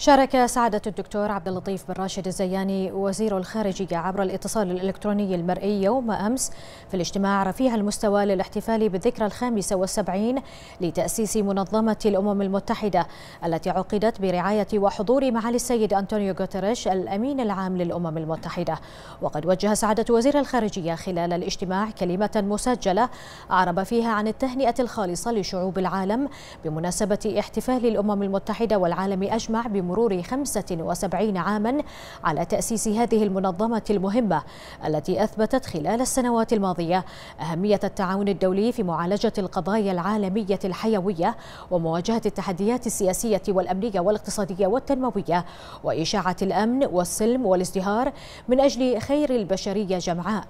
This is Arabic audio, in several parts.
شارك سعادة الدكتور عبد اللطيف بن راشد الزياني وزير الخارجية عبر الاتصال الإلكتروني المرئي يوم أمس في الاجتماع رفيع المستوى للاحتفال بالذكرى الخامسة والسبعين لتأسيس منظمة الأمم المتحدة التي عقدت برعاية وحضور معالي السيد أنطونيو غوتريش الأمين العام للأمم المتحدة وقد وجه سعادة وزير الخارجية خلال الاجتماع كلمة مسجلة أعرب فيها عن التهنئة الخالصة لشعوب العالم بمناسبة احتفال الأمم المتحدة والعالم أجمع بم مرور 75 عاما على تأسيس هذه المنظمة المهمة التي أثبتت خلال السنوات الماضية أهمية التعاون الدولي في معالجة القضايا العالمية الحيوية ومواجهة التحديات السياسية والأمنية والاقتصادية والتنموية وإشاعة الأمن والسلم والازدهار من أجل خير البشرية جمعاء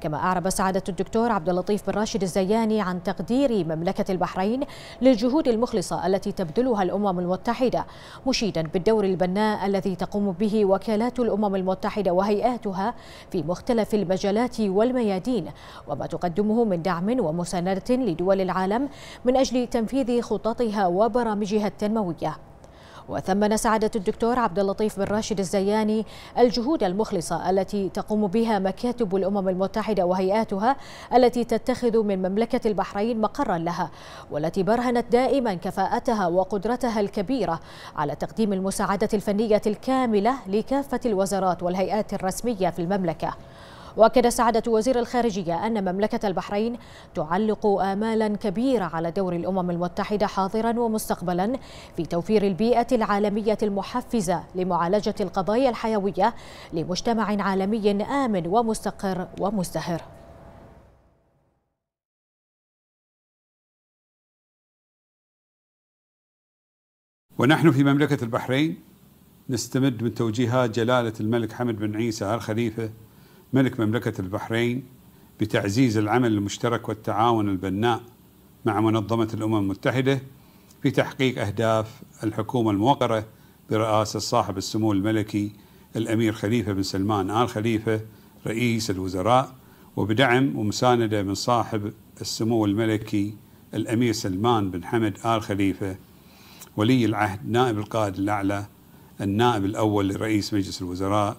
كما أعرب سعادة الدكتور عبد اللطيف بن راشد الزياني عن تقدير مملكة البحرين للجهود المخلصة التي تبذلها الأمم المتحدة مشيدا بالدور البناء الذي تقوم به وكالات الأمم المتحدة وهيئاتها في مختلف المجالات والميادين وما تقدمه من دعم ومساندة لدول العالم من أجل تنفيذ خططها وبرامجها التنموية وثمن سعادة الدكتور عبد اللطيف بن راشد الزياني الجهود المخلصة التي تقوم بها مكاتب الأمم المتحدة وهيئاتها التي تتخذ من مملكة البحرين مقرا لها والتي برهنت دائما كفاءتها وقدرتها الكبيرة على تقديم المساعدة الفنية الكاملة لكافة الوزارات والهيئات الرسمية في المملكة واكد سعاده وزير الخارجيه ان مملكه البحرين تعلق امالا كبيره على دور الامم المتحده حاضرا ومستقبلا في توفير البيئه العالميه المحفزه لمعالجه القضايا الحيويه لمجتمع عالمي امن ومستقر ومزدهر ونحن في مملكة البحرين نستمد من توجيهات جلالة الملك حمد بن عيسى آل خليفة ملك مملكة البحرين بتعزيز العمل المشترك والتعاون البناء مع منظمة الأمم المتحدة في تحقيق أهداف الحكومة الموقرة برئاسة صاحب السمو الملكي الأمير خليفة بن سلمان آل خليفة رئيس الوزراء وبدعم ومساندة من صاحب السمو الملكي الأمير سلمان بن حمد آل خليفة ولي العهد نائب القائد الأعلى النائب الأول لرئيس مجلس الوزراء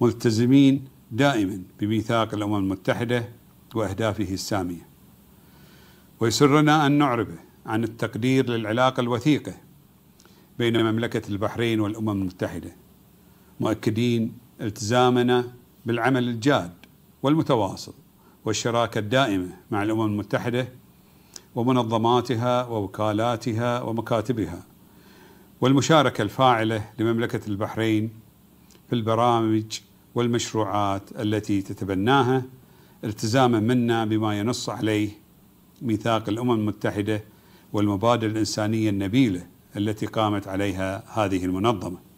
ملتزمين دائما بميثاق الأمم المتحدة وأهدافه السامية ويسرنا أن نعرب عن التقدير للعلاقة الوثيقة بين مملكة البحرين والأمم المتحدة مؤكدين التزامنا بالعمل الجاد والمتواصل والشراكة الدائمة مع الأمم المتحدة ومنظماتها ووكالاتها ومكاتبها والمشاركة الفاعلة لمملكة البحرين في البرامج والمشروعات التي تتبناها التزاما منا بما ينص عليه ميثاق الامم المتحده والمبادئ الانسانيه النبيله التي قامت عليها هذه المنظمه.